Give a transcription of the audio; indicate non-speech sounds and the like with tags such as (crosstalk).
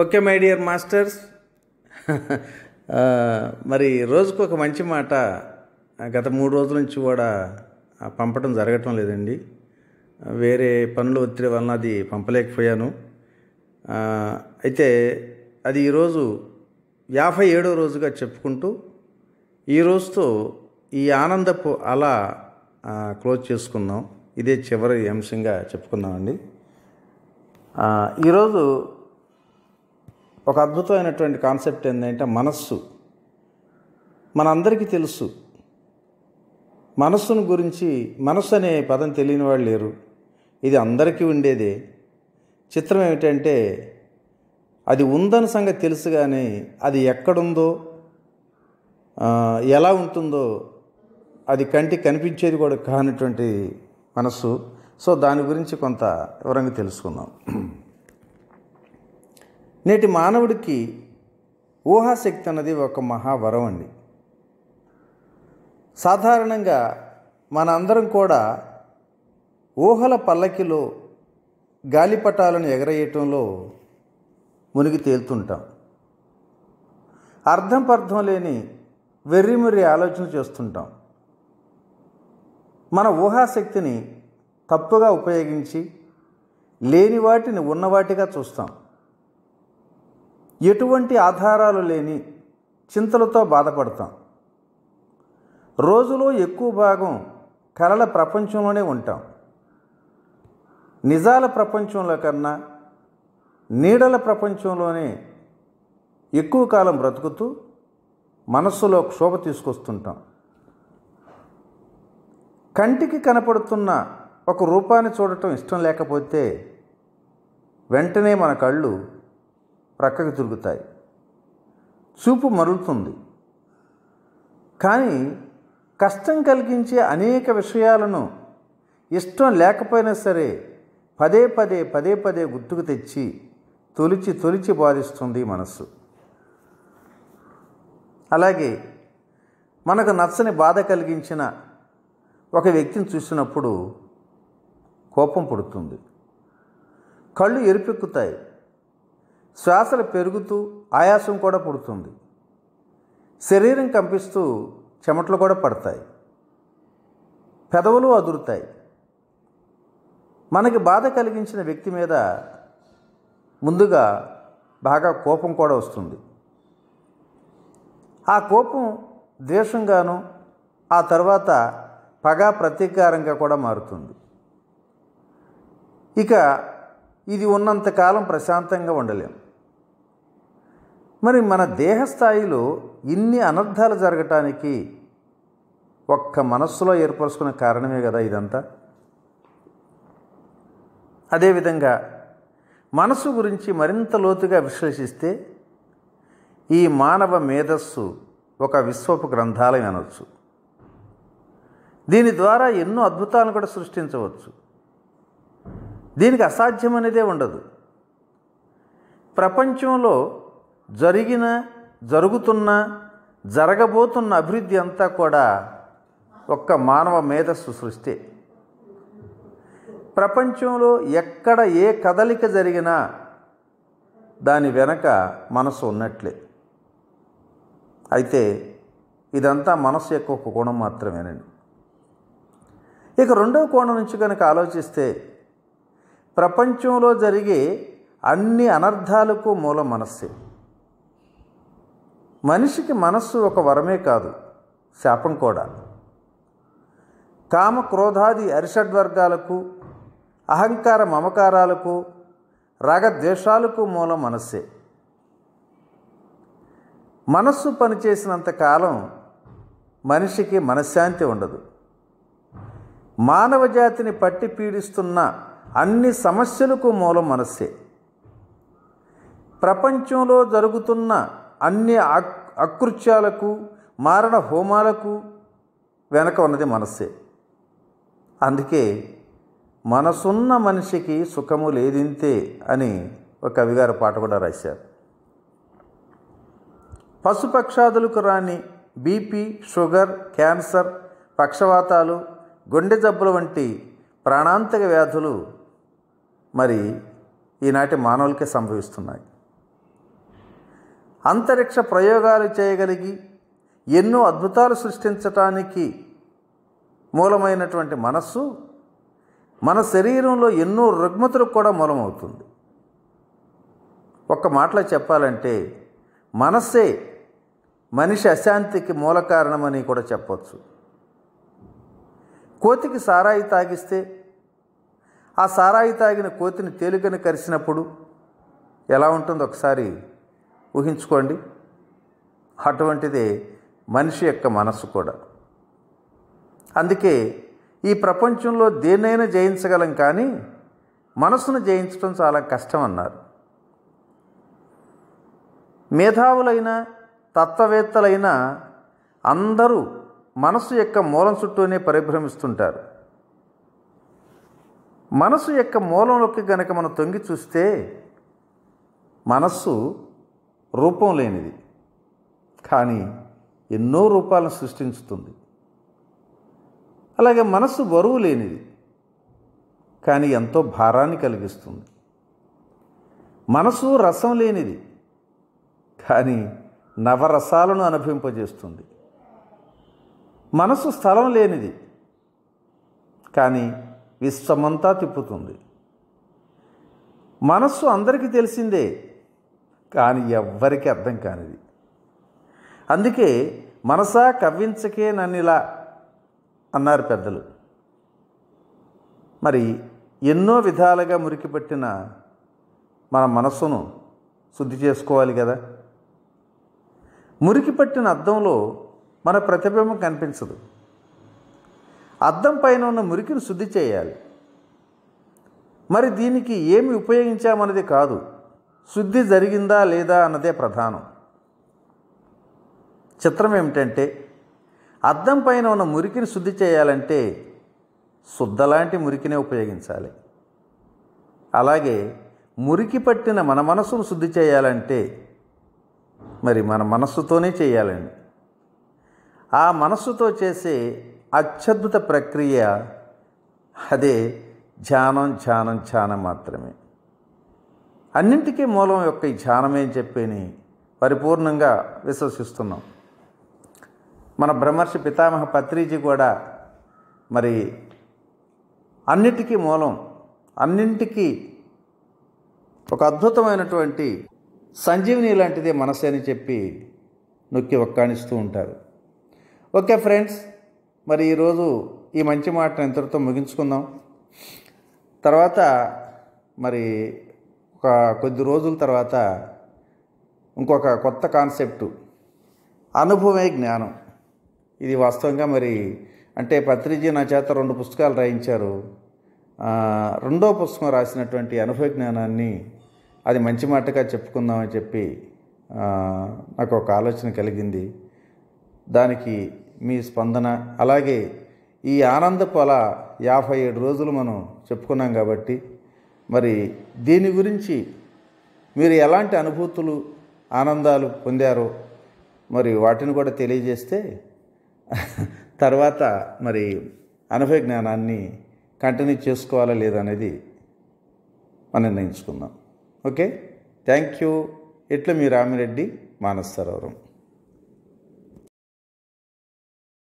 okay my dear masters మరి రోజుకు ఒక మంచి మాట గత మూడు రోజుల నుంచి కూడా పంపడం జరగటం లేదండి వేరే పనులు ఒత్తిడి వలన అది పంపలేకపోయాను అయితే అది ఈరోజు యాభై ఏడో రోజుగా చెప్పుకుంటూ ఈ రోజుతో ఈ ఆనందపు అలా క్లోజ్ చేసుకుందాం ఇదే చివరి అంశంగా చెప్పుకుందామండి ఈరోజు ఒక అద్భుతమైనటువంటి కాన్సెప్ట్ ఏంటంటే మనస్సు మనందరికీ తెలుసు మనస్సును గురించి మనస్సు అనే పదం తెలియని వాళ్ళు లేరు ఇది అందరికీ ఉండేదే చిత్రం ఏమిటంటే అది ఉందని సంగతి తెలుసు కానీ అది ఎక్కడుందో ఎలా ఉంటుందో అది కంటికి కనిపించేది కూడా కానటువంటి మనస్సు సో దాని గురించి కొంత వివరంగా తెలుసుకుందాం నేటి మానవుడికి ఊహాశక్తి అన్నది ఒక మహావరం అండి సాధారణంగా మనందరం కూడా ఊహల పల్లకిలో గాలిపటాలను ఎగరేయటంలో మునిగి తేలుతుంటాం అర్థం పర్థం లేని వెర్రిమెర్రి ఆలోచన చేస్తుంటాం మన ఊహాశక్తిని తప్పుగా ఉపయోగించి లేని వాటిని ఉన్నవాటిగా చూస్తాం ఎటువంటి ఆధారాలు లేని చింతలతో బాధపడతాం రోజులో ఎక్కువ భాగం కళల ప్రపంచంలోనే ఉంటాం నిజాల ప్రపంచంలో కన్నా నీడల ప్రపంచంలోనే ఎక్కువ కాలం బ్రతుకుతూ మనస్సులో క్షోభ తీసుకొస్తుంటాం కంటికి కనపడుతున్న ఒక రూపాన్ని చూడటం ఇష్టం లేకపోతే వెంటనే మన కళ్ళు ప్రక్కకు తిరుగుతాయి చూపు మరులుతుంది కానీ కష్టం కలిగించే అనేక విషయాలను ఇష్టం లేకపోయినా సరే పదే పదే పదే పదే గుర్తుకు తెచ్చి తొలిచి తొలిచి బాధిస్తుంది మనస్సు అలాగే మనకు నచ్చని బాధ కలిగించిన ఒక వ్యక్తిని చూసినప్పుడు కోపం పుడుతుంది కళ్ళు ఎరుపెక్కుతాయి శ్వాసలు పెరుగుతూ ఆయాసం కూడా పుడుతుంది శరీరం కంపిస్తూ చెమటలు కూడా పడతాయి పెదవులు అదురుతాయి మనకి బాధ కలిగించిన వ్యక్తి మీద ముందుగా బాగా కోపం కూడా వస్తుంది ఆ కోపం ద్వేషంగాను ఆ తర్వాత పగ ప్రతీకారంగా కూడా మారుతుంది ఇక ఇది ఉన్నంతకాలం ప్రశాంతంగా ఉండలేం మరి మన దేహస్థాయిలో ఇన్ని అనర్థాలు జరగటానికి ఒక్క మనస్సులో ఏర్పరచుకునే కారణమే కదా ఇదంతా అదేవిధంగా మనసు గురించి మరింత లోతుగా విశ్లేషిస్తే ఈ మానవ మేధస్సు ఒక విశ్వపు గ్రంథాలయం అనవచ్చు దీని ద్వారా ఎన్నో అద్భుతాలను కూడా సృష్టించవచ్చు దీనికి అసాధ్యం అనేదే ఉండదు ప్రపంచంలో జరిగిన జరుగుతున్న జరగబోతున్న అభివృద్ధి అంతా కూడా ఒక్క మానవ మేధస్సు సృష్టి ప్రపంచంలో ఎక్కడ ఏ కదలిక జరిగినా దాని వెనక మనసు ఉన్నట్లే అయితే ఇదంతా మనసు యొక్క ఒక కోణం మాత్రమేనండి ఇక రెండవ కోణం నుంచి కనుక ఆలోచిస్తే ప్రపంచంలో జరిగే అన్ని అనర్థాలకు మూల మనస్సే మనిషికి మనస్సు ఒక వరమే కాదు శాపం కూడా కామ క్రోధాది అరిషడ్వర్గాలకు అహంకార మమకారాలకు రాగద్వేషాలకు మూలం మనస్సే మనస్సు పనిచేసినంత కాలం మనిషికి మనశ్శాంతి ఉండదు మానవ జాతిని పట్టి పీడిస్తున్న అన్ని సమస్యలకు మూలం మనస్సే ప్రపంచంలో జరుగుతున్న అన్ని అకృత్యాలకు మారణ హోమాలకు వెనక ఉన్నది మనస్సే అందుకే మనసున్న మనిషికి సుఖము లేదింతే అని ఒక కవిగారు పాట కూడా రాశారు పశుపక్షాదులకు రాని బీపీ షుగర్ క్యాన్సర్ పక్షవాతాలు గుండె జబ్బులు వంటి ప్రాణాంతక వ్యాధులు మరి ఈనాటి మానవులకే సంభవిస్తున్నాయి అంతరిక్ష ప్రయోగాలు చేయగలిగి ఎన్నో అద్భుతాలు సృష్టించటానికి మూలమైనటువంటి మనస్సు మన శరీరంలో ఎన్నో రుగ్మతులకు కూడా మూలమవుతుంది ఒక్క మాటలో చెప్పాలంటే మనస్సే మనిషి అశాంతికి మూల కారణమని కూడా చెప్పవచ్చు కోతికి సారాయి తాగిస్తే ఆ సారాయి తాగిన కోతిని తేలికను కరిసినప్పుడు ఎలా ఉంటుందో ఒకసారి ఊహించుకోండి అటువంటిదే మనిషి యొక్క మనస్సు కూడా అందుకే ఈ ప్రపంచంలో దేన్నైనా జయించగలం కానీ మనసును జయించడం చాలా కష్టం అన్నారు మేధావులైన తత్వవేత్తలైన అందరూ మనసు యొక్క మూలం చుట్టూనే పరిభ్రమిస్తుంటారు మనసు యొక్క మూలంలోకి గనక మనం తొంగి చూస్తే మనస్సు రూపం లేనిది కానీ ఎన్నో రూపాలను సృష్టించుతుంది అలాగే మనస్సు బరువు లేనిది కానీ ఎంతో భారాన్ని కలిగిస్తుంది మనసు రసం లేనిది కానీ నవరసాలను అనుభవింపజేస్తుంది మనసు స్థలం లేనిది కానీ విశ్వమంతా తిప్పుతుంది మనస్సు అందరికీ తెలిసిందే కానీ ఎవ్వరికి అర్థం కానిది అందుకే మనసా కవ్వించకే నన్ను ఇలా అన్నారు పెద్దలు మరి ఎన్నో విధాలుగా మురికిపెట్టిన మన మనస్సును శుద్ధి చేసుకోవాలి కదా మురికి పట్టిన అద్దంలో మన ప్రతిబింబం కనిపించదు అద్దం పైన ఉన్న మురికిని శుద్ధి చేయాలి మరి దీనికి ఏమి ఉపయోగించామన్నది కాదు శుద్ధి జరిగిందా లేదా అన్నదే ప్రధానం చిత్రం ఏమిటంటే అద్దం పైన ఉన్న మురికిని శుద్ధి చేయాలంటే శుద్ధలాంటి మురికినే ఉపయోగించాలి అలాగే మురికి పట్టిన మన మనసును శుద్ధి చేయాలంటే మరి మన మనస్సుతోనే చేయాలండి ఆ మనస్సుతో చేసే అత్యద్భుత ప్రక్రియ అదే ధ్యానం ధ్యానం ధ్యానం మాత్రమే అన్నింటికీ మూలం యొక్క ఈ ధ్యానమే అని పరిపూర్ణంగా విశ్వసిస్తున్నాం మన బ్రహ్మర్షి పితామహ పత్రిజీ కూడా మరి అన్నిటికీ మూలం అన్నింటికీ ఒక అద్భుతమైనటువంటి సంజీవిని లాంటిదే మనసే అని చెప్పి నొక్కి ఒక్కాణిస్తూ ఉంటారు ఓకే ఫ్రెండ్స్ మరి ఈరోజు ఈ మంచి మాటను ఇంతటితో ముగించుకుందాం తర్వాత మరి ఒక కొద్ది రోజుల తర్వాత ఇంకొక కొత్త కాన్సెప్టు అనుభవమే జ్ఞానం ఇది వాస్తవంగా మరి అంటే పత్రిజీ నా చేత రెండు పుస్తకాలు రాయించారు రెండో పుస్తకం రాసినటువంటి అనుభవ జ్ఞానాన్ని అది మంచి మాటగా చెప్పుకుందామని చెప్పి నాకు ఒక ఆలోచన కలిగింది దానికి మీ స్పందన అలాగే ఈ ఆనందపు అలా యాభై ఏడు రోజులు మనం చెప్పుకున్నాం కాబట్టి మరి దీని గురించి మీరు ఎలాంటి అనుభూతులు ఆనందాలు పొందారో మరి వాటిని కూడా తెలియజేస్తే (laughs) తర్వాత మరి అనుభవ జ్ఞానాన్ని కంటిన్యూ చేసుకోవాలా లేదనేది మనం నిర్ణయించుకుందాం ఓకే థ్యాంక్ యూ ఇట్ల మీ రామిరెడ్డి మానసరోవరం